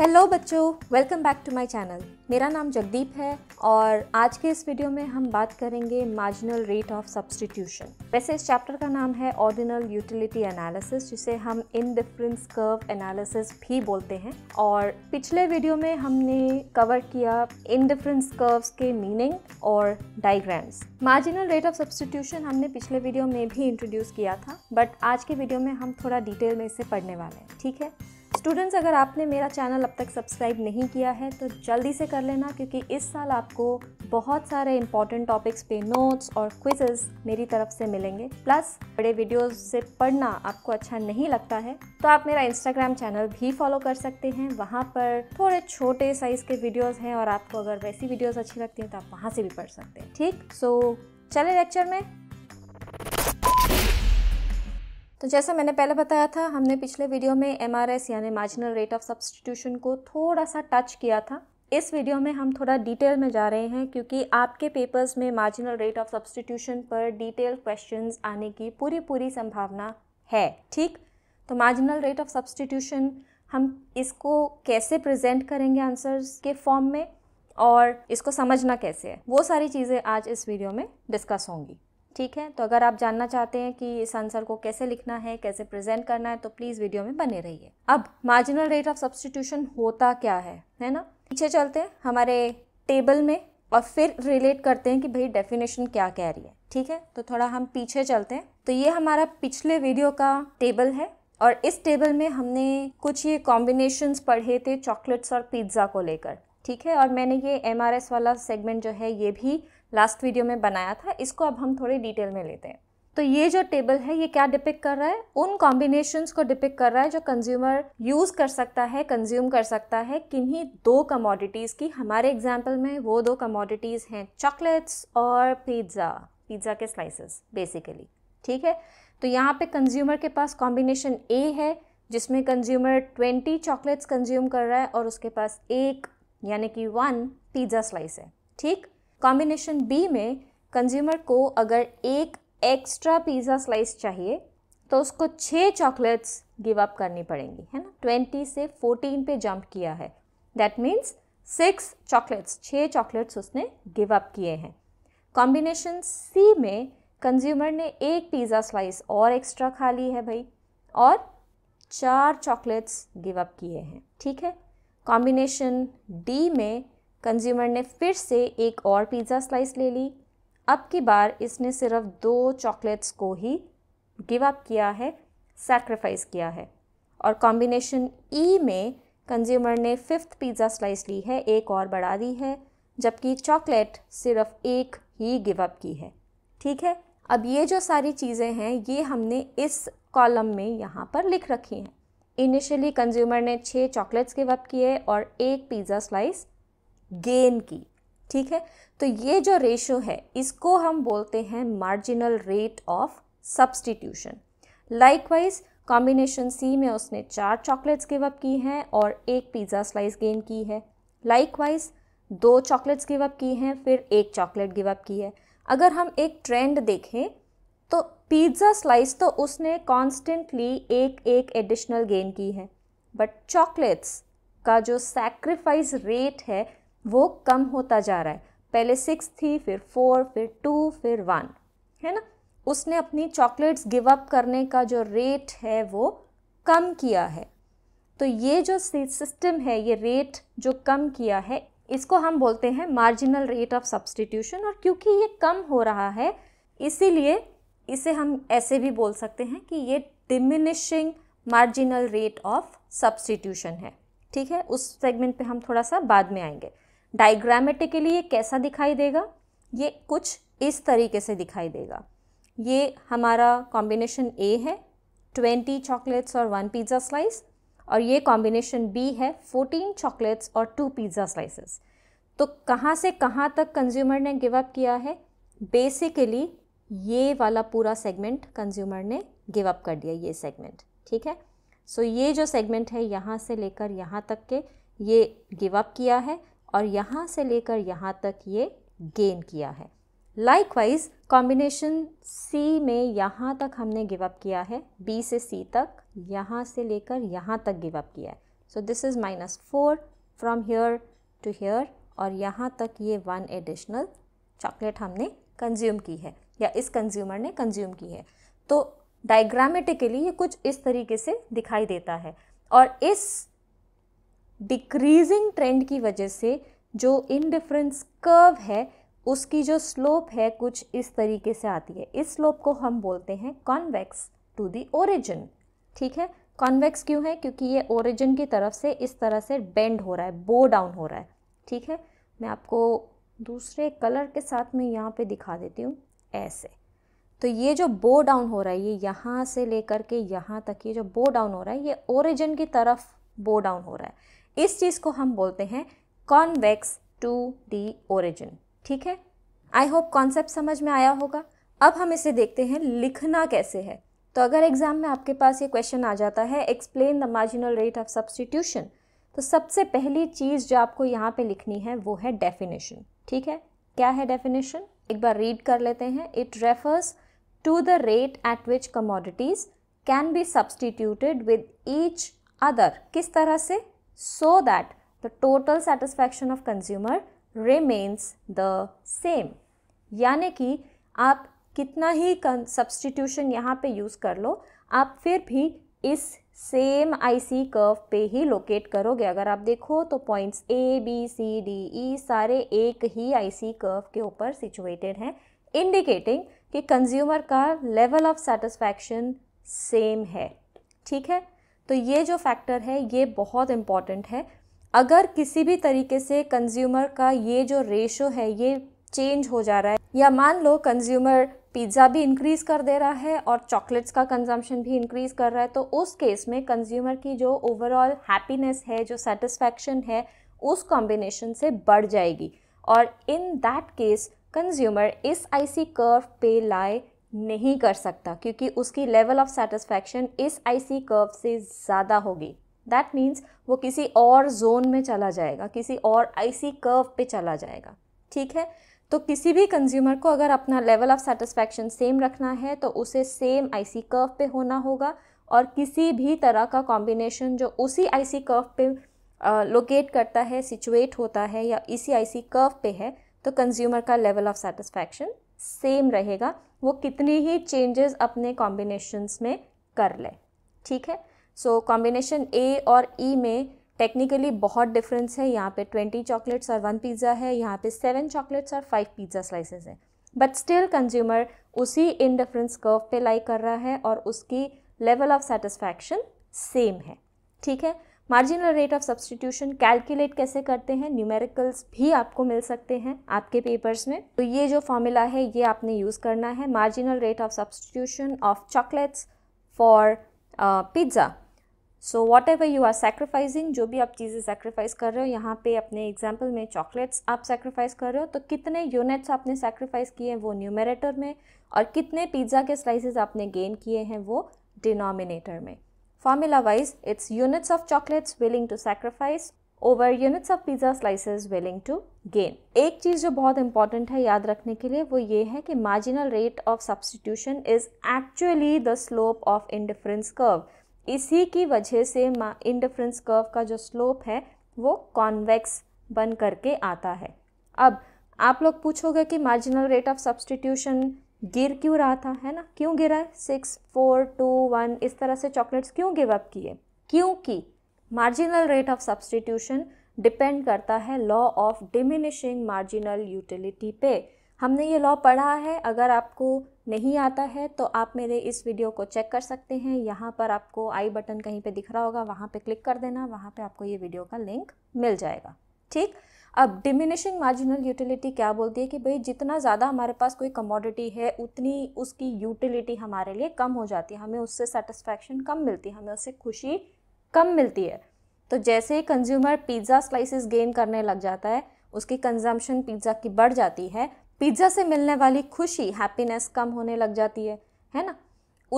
hello बच्चों welcome back to my channel मेरा नाम जगदीप है और आज के इस वीडियो में हम बात करेंगे मार्जिनल रेट ऑफ सब्सटीट्यूशन वैसे इस चैप्टर का नाम है ऑर्डिनल यूटिलिटी एनालिसिस जिसे हम इन डिफरेंस कर्व एनालिसिस भी बोलते हैं और पिछले वीडियो में हमने कवर किया इन डिफरेंस कर्व्स के मीनिंग और diagrams marginal rate of substitution हमने पिछले वीडियो में भी इंट्रोड्यूस किया था बट आज के वीडियो में हम थोड़ा डिटेल में इसे पढ़ने वाले हैं ठीक है स्टूडेंट्स अगर आपने मेरा चैनल अब तक सब्सक्राइब नहीं किया है तो जल्दी से कर लेना क्योंकि इस साल आपको बहुत सारे इंपॉर्टेंट टॉपिक्स पे नोट्स और क्विजेस मेरी तरफ से मिलेंगे प्लस बड़े वीडियोस से पढ़ना आपको अच्छा नहीं लगता है तो आप मेरा इंस्टाग्राम चैनल भी फॉलो कर सकते हैं वहाँ पर थोड़े छोटे साइज़ के वीडियोज़ हैं और आपको अगर वैसी वीडियोज़ अच्छी लगती हैं तो आप वहाँ से भी पढ़ सकते हैं ठीक सो so, चले लेक्चर में तो जैसे मैंने पहले बताया था हमने पिछले वीडियो में एम यानी मार्जिनल रेट ऑफ सब्सटीट्यूशन को थोड़ा सा टच किया था इस वीडियो में हम थोड़ा डिटेल में जा रहे हैं क्योंकि आपके पेपर्स में मार्जिनल रेट ऑफ सब्सटीट्यूशन पर डिटेल क्वेश्चंस आने की पूरी पूरी संभावना है ठीक तो मार्जिनल रेट ऑफ सब्सटीट्यूशन हम इसको कैसे प्रेजेंट करेंगे आंसर्स के फॉर्म में और इसको समझना कैसे है वो सारी चीज़ें आज इस वीडियो में डिस्कस होंगी ठीक है तो अगर आप जानना चाहते हैं कि इस आंसर को कैसे लिखना है कैसे प्रेजेंट करना है तो प्लीज़ वीडियो में बने रहिए अब मार्जिनल रेट ऑफ सब्सटीट्यूशन होता क्या है है ना पीछे चलते हैं हमारे टेबल में और फिर रिलेट करते हैं कि भाई डेफिनेशन क्या कह रही है ठीक है तो थोड़ा हम पीछे चलते हैं तो ये हमारा पिछले वीडियो का टेबल है और इस टेबल में हमने कुछ ये कॉम्बिनेशंस पढ़े थे चॉकलेट्स और पिज्ज़ा को लेकर ठीक है और मैंने ये एम वाला सेगमेंट जो है ये भी लास्ट वीडियो में बनाया था इसको अब हम थोड़े डिटेल में लेते हैं तो ये जो टेबल है ये क्या डिपिक कर रहा है उन कॉम्बिनेशंस को डिपिक कर रहा है जो कंज्यूमर यूज़ कर सकता है कंज्यूम कर सकता है किन्हीं दो कमोडिटीज़ की हमारे एग्जाम्पल में वो दो कमोडिटीज़ हैं चॉकलेट्स और पिज़्ज़ा पिज़्ज़ा के स्लाइसेस बेसिकली ठीक है तो यहाँ पे कंज्यूमर के पास कॉम्बिनेशन ए है जिसमें कंज्यूमर ट्वेंटी चॉकलेट्स कंज्यूम कर रहा है और उसके पास एक यानी कि वन पिज़्ज़ा स्लाइस है ठीक कॉम्बिनेशन बी में कंज्यूमर को अगर एक एक्स्ट्रा पिज़्ज़ा स्लाइस चाहिए तो उसको छः चॉकलेट्स गिव अप करनी पड़ेंगी है ना ट्वेंटी से फोर्टीन पे जंप किया है दैट मीन्स सिक्स चॉकलेट्स छः चॉकलेट्स उसने गिव अप किए हैं कॉम्बिनेशन सी में कंज्यूमर ने एक पिज़्ज़ा स्लाइस और एक्स्ट्रा खा ली है भाई और चार चॉकलेट्स गिव अप किए हैं ठीक है कॉम्बिनेशन डी में कंज्यूमर ने फिर से एक और पिज़्ज़ा स्लाइस ले ली अब की बार इसने सिर्फ दो चॉकलेट्स को ही गिव अप किया है सैक्रिफाइस किया है और कॉम्बिनेशन ई e में कंज्यूमर ने फिफ्थ पिज़्ज़ा स्लाइस ली है एक और बढ़ा दी है जबकि चॉकलेट सिर्फ एक ही गिव अप की है ठीक है अब ये जो सारी चीज़ें हैं ये हमने इस कॉलम में यहाँ पर लिख रखी हैं इनिशियली कंज्यूमर ने छः चॉकलेट्स गिव अप किए और एक पिज़्ज़ा स्लाइस गेन की ठीक है तो ये जो रेशो है इसको हम बोलते हैं marginal rate of substitution likewise combination C में उसने चार चॉकलेट्स गिव अप की हैं और एक पिज़्ज़ा स्लाइस गेन की है लाइकवाइज दो चॉकलेट्स गिव अप की हैं फिर एक चॉकलेट गिव अप की है अगर हम एक ट्रेंड देखें तो पिज़्ज़ा स्लाइस तो उसने कॉन्स्टेंटली एक एक एडिशनल गेन की है बट चॉकलेट्स का जो सेक्रीफाइस रेट है वो कम होता जा रहा है पहले सिक्स थी फिर फोर फिर टू फिर वन है ना उसने अपनी चॉकलेट्स गिव अप करने का जो रेट है वो कम किया है तो ये जो सिस्टम है ये रेट जो कम किया है इसको हम बोलते हैं मार्जिनल रेट ऑफ सब्सटीट्यूशन और क्योंकि ये कम हो रहा है इसीलिए इसे हम ऐसे भी बोल सकते हैं कि ये diminishing marginal rate of substitution है ठीक है उस सेगमेंट पे हम थोड़ा सा बाद में आएंगे डायग्रामेटिकली ये कैसा दिखाई देगा ये कुछ इस तरीके से दिखाई देगा ये हमारा कॉम्बिनेशन ए है ट्वेंटी चॉकलेट्स और वन पिज़्ज़ा स्लाइस और ये कॉम्बिनेशन बी है फोर्टीन चॉकलेट्स और टू पिज़्ज़ा स्लाइसेस तो कहाँ से कहाँ तक कंज्यूमर ने गिव अप किया है बेसिकली ये वाला पूरा सेगमेंट कंज्यूमर ने गिव अप कर दिया ये सेगमेंट ठीक है सो so, ये जो सेगमेंट है यहाँ से लेकर यहाँ तक के ये गिव अप किया है और यहाँ से लेकर यहाँ तक ये गेन किया है लाइक वाइज कॉम्बिनेशन सी में यहाँ तक हमने गिव अप किया है बी से सी तक यहाँ से लेकर यहाँ तक गिव अप किया है so this is minus four from here to here और यहाँ तक ये वन एडिशनल चॉकलेट हमने कंज्यूम की है या इस कंज्यूमर ने कंज्यूम की है तो डायग्रामेटिकली ये कुछ इस तरीके से दिखाई देता है और इस डिक्रीजिंग ट्रेंड की वजह से जो इनडिफरेंस कर्व है उसकी जो स्लोप है कुछ इस तरीके से आती है इस स्लोप को हम बोलते हैं कॉन्वेक्स टू दी ओरिजिन ठीक है कॉन्वेक्स क्यों है क्योंकि ये ओरिजिन की तरफ से इस तरह से बेंड हो रहा है बो डाउन हो रहा है ठीक है मैं आपको दूसरे कलर के साथ में यहाँ पे दिखा देती हूँ ऐसे तो ये जो बो डाउन हो रहा है ये यहाँ से लेकर के यहाँ तक ये जो बो डाउन हो रहा है ये ओरिजिन की तरफ बो डाउन हो रहा है इस चीज़ को हम बोलते हैं कॉन्वेक्स टू डी ओरिजिन ठीक है आई होप कॉन्सेप्ट समझ में आया होगा अब हम इसे देखते हैं लिखना कैसे है तो अगर एग्ज़ाम में आपके पास ये क्वेश्चन आ जाता है explain the marginal rate of substitution तो सबसे पहली चीज़ जो आपको यहाँ पे लिखनी है वो है डेफिनेशन ठीक है क्या है डेफिनेशन एक बार रीड कर लेते हैं it refers to the rate at which commodities can be substituted with each other किस तरह से so that the total satisfaction of consumer remains the same यानी कि आप कितना ही सब्सटीट्यूशन यहाँ पे यूज़ कर लो आप फिर भी इस सेम आईसी कर्व पे ही लोकेट करोगे अगर आप देखो तो points A B C D E सारे एक ही आईसी कर्व के ऊपर सिचुएटेड हैं इंडिकेटिंग कि कंज्यूमर का लेवल ऑफ सेटिस्फैक्शन सेम है ठीक है तो ये जो फैक्टर है ये बहुत इम्पॉर्टेंट है अगर किसी भी तरीके से कंज्यूमर का ये जो रेशो है ये चेंज हो जा रहा है या मान लो कंज्यूमर पिज़्ज़ा भी इंक्रीज़ कर दे रहा है और चॉकलेट्स का कंजम्पशन भी इंक्रीज़ कर रहा है तो उस केस में कंज्यूमर की जो ओवरऑल हैप्पीनेस है जो सेटिस्फैक्शन है उस कॉम्बिनेशन से बढ़ जाएगी और इन दैट केस कंज्यूमर इस आईसी कर्व पे लाए नहीं कर सकता क्योंकि उसकी लेवल ऑफ सेटिस्फैक्शन इस आईसी कर्व से ज़्यादा होगी दैट मीन्स वो किसी और जोन में चला जाएगा किसी और आईसी कर्व पे चला जाएगा ठीक है तो किसी भी कंज्यूमर को अगर अपना लेवल ऑफ सेटिस्फैक्शन सेम रखना है तो उसे सेम आईसी कर्व पे होना होगा और किसी भी तरह का कॉम्बिनेशन जो उसी आईसी कर्व पे लोकेट करता है सिचुएट होता है या इसी आईसी कर्व पे है तो कंज्यूमर का लेवल ऑफ सेटिस्फैक्शन सेम रहेगा वो कितने ही चेंजेस अपने कॉम्बिनेशंस में कर ले ठीक है सो कॉम्बिनेशन ए और ई e में टेक्निकली बहुत डिफरेंस है यहाँ पे ट्वेंटी चॉकलेट्स और वन पिज़्ज़ा है यहाँ पे सेवन चॉकलेट्स और फाइव पिज़्ज़ा स्लाइसेस हैं बट स्टिल कंज्यूमर उसी इनडिफरेंस कर्व पे लाइक कर रहा है और उसकी लेवल ऑफ सेटिस्फैक्शन सेम है ठीक है marginal rate of substitution calculate कैसे करते हैं न्यूमेरिकल्स भी आपको मिल सकते हैं आपके पेपर्स में तो ये जो फॉर्मूला है ये आपने यूज़ करना है marginal rate of substitution of chocolates for pizza so whatever you are sacrificing जो भी आप चीज़ें सेक्रीफाइस कर रहे हो यहाँ पे अपने एग्जाम्पल में चॉकलेट्स आप सेक्रीफाइस कर रहे हो तो कितने यूनिट्स आपने सेक्रीफाइस किए हैं वो न्यूमेरेटर में और कितने पिज्ज़ा के स्लाइसिस आपने गेन किए हैं वो डिनोमिनेटर में Formula wise, it's units of chocolates willing to sacrifice over units of pizza slices willing to gain एक चीज़ जो बहुत इंपॉर्टेंट है याद रखने के लिए वो ये है कि marginal rate of substitution is actually the slope of indifference curve इसी की वजह से इंडिफरेंस कर्व का जो स्लोप है वो कॉन्वेक्स बन करके आता है अब आप लोग पूछोगे कि मार्जिनल रेट ऑफ सब्सटीट्यूशन गिर क्यों रहा था है ना क्यों गिरा है सिक्स फोर टू वन इस तरह से चॉकलेट्स क्यों गिव अप किए क्योंकि marginal rate of substitution depend करता है law of diminishing marginal utility पे हमने ये लॉ पढ़ा है अगर आपको नहीं आता है तो आप मेरे इस वीडियो को चेक कर सकते हैं यहाँ पर आपको आई बटन कहीं पे दिख रहा होगा वहाँ पे क्लिक कर देना वहाँ पे आपको ये वीडियो का लिंक मिल जाएगा ठीक अब डिमिनिशिंग मार्जिनल यूटिलिटी क्या बोलती है कि भाई जितना ज़्यादा हमारे पास कोई कमोडिटी है उतनी उसकी यूटिलिटी हमारे लिए कम हो जाती है हमें उससे सेटिस्फैक्शन कम मिलती है हमें उससे खुशी कम मिलती है तो जैसे ही कंज्यूमर पिज़्ज़ा स्लाइसिस गेन करने लग जाता है उसकी कंजम्पशन पिज़्ज़ा की बढ़ जाती है पिज़्ज़ा से मिलने वाली खुशी हैप्पीनेस कम होने लग जाती है है ना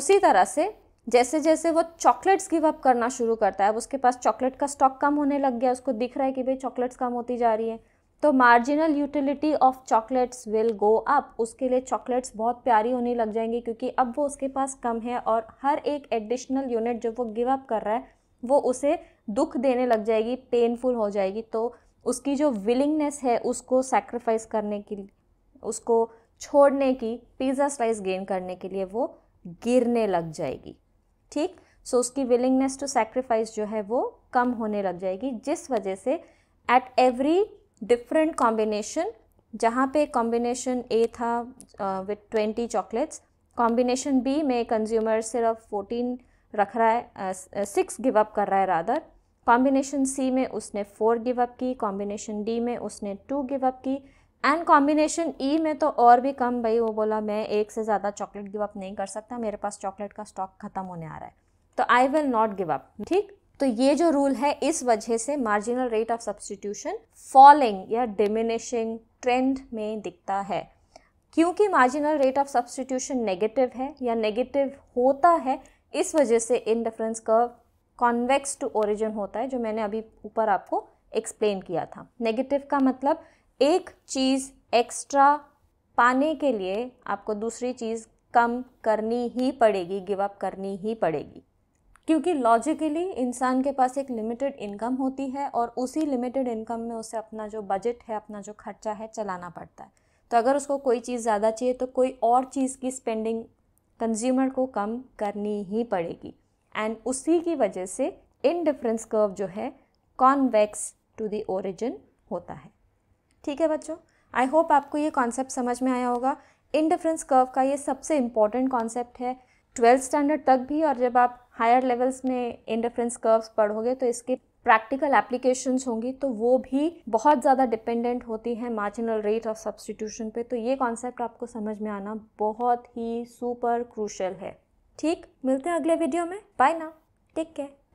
उसी तरह से जैसे जैसे वो चॉकलेट्स गिव अप करना शुरू करता है अब उसके पास चॉकलेट का स्टॉक कम होने लग गया उसको दिख रहा है कि भाई चॉकलेट्स कम होती जा रही है तो marginal utility of chocolates will go up उसके लिए चॉकलेट्स बहुत प्यारी होने लग जाएंगी क्योंकि अब वो उसके पास कम है और हर एक एडिशनल यूनिट जो वो गिव अप कर रहा है वो उसे दुख देने लग जाएगी पेनफुल हो जाएगी तो उसकी जो विलिंगनेस है उसको सेक्रीफाइस करने के लिए उसको छोड़ने की पिज़्ज़ा स्लाइस गेन करने के लिए वो गिरने लग जाएगी ठीक सो so, उसकी विलिंगनेस टू सेक्रीफाइस जो है वो कम होने लग जाएगी जिस वजह से एट एवरी डिफरेंट कॉम्बिनेशन जहाँ पे कॉम्बिनेशन ए था with twenty chocolates combination B में कंज्यूमर सिर्फ फोर्टीन रख रहा है सिक्स गिव अप कर रहा है रादर कॉम्बिनेशन सी में उसने फोर गिव अप की कॉम्बिनेशन डी में उसने टू गिव अप की एंड कॉम्बिनेशन ई में तो और भी कम भाई वो बोला मैं एक से ज़्यादा चॉकलेट गिव अप नहीं कर सकता मेरे पास चॉकलेट का स्टॉक ख़त्म होने आ रहा है तो I will not give up ठीक तो ये जो रूल है इस वजह से marginal rate of substitution falling या डिमिनिशिंग ट्रेंड में दिखता है क्योंकि marginal rate of substitution negative है या नेगेटिव होता है इस वजह से difference curve convex to origin होता है जो मैंने अभी ऊपर आपको एक्सप्लेन किया था नेगेटिव का मतलब एक चीज़ एक्स्ट्रा पाने के लिए आपको दूसरी चीज़ कम करनी ही पड़ेगी गिव अप करनी ही पड़ेगी क्योंकि लॉजिकली इंसान के पास एक लिमिटेड इनकम होती है और उसी लिमिटेड इनकम में उसे अपना जो बजट है अपना जो खर्चा है चलाना पड़ता है तो अगर उसको कोई चीज़ ज़्यादा चाहिए तो कोई और चीज़ की स्पेंडिंग कंज्यूमर को कम करनी ही पड़ेगी एंड उसी की वजह से इन डिफरेंस कर्व जो है कॉन्वेक्स टू दी ओरिजिन होता है ठीक है बच्चों आई होप आपको ये कॉन्सेप्ट समझ में आया होगा इनडिफरेंस कर्व का ये सबसे इम्पॉर्टेंट कॉन्सेप्ट है ट्वेल्थ स्टैंडर्ड तक भी और जब आप हायर लेवल्स में इनडिफरेंस कर्व्स पढ़ोगे तो इसके प्रैक्टिकल एप्लीकेशंस होंगी तो वो भी बहुत ज़्यादा डिपेंडेंट होती हैं मार्जिनल रेट ऑफ सब्सटीट्यूशन पे तो ये कॉन्सेप्ट आपको समझ में आना बहुत ही सुपर क्रूशल है ठीक मिलते हैं अगले वीडियो में बाय ना टेक केयर